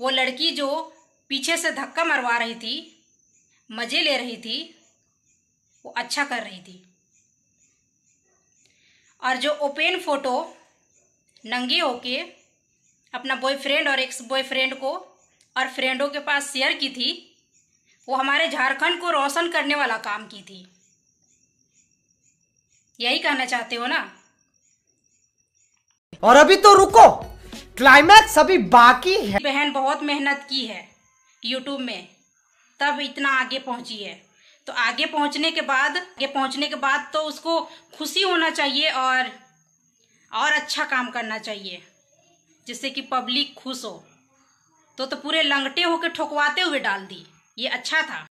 वो लड़की जो पीछे से धक्का मरवा रही थी मज़े ले रही थी वो अच्छा कर रही थी और जो ओपन फोटो नंगे होके अपना बॉयफ्रेंड और एक्स बॉयफ्रेंड को और फ्रेंडों के पास शेयर की थी वो हमारे झारखंड को रोशन करने वाला काम की थी यही कहना चाहते हो ना और अभी तो रुको क्लाइमैक्स अभी बाकी है बहन बहुत मेहनत की है यूट्यूब में तब इतना आगे पहुंची है तो आगे पहुंचने के बाद आगे पहुंचने के बाद तो उसको खुशी होना चाहिए और और अच्छा काम करना चाहिए जिससे कि पब्लिक खुश हो तो तो पूरे लंगटे होकर ठोकवाते हुए डाल दी ये अच्छा था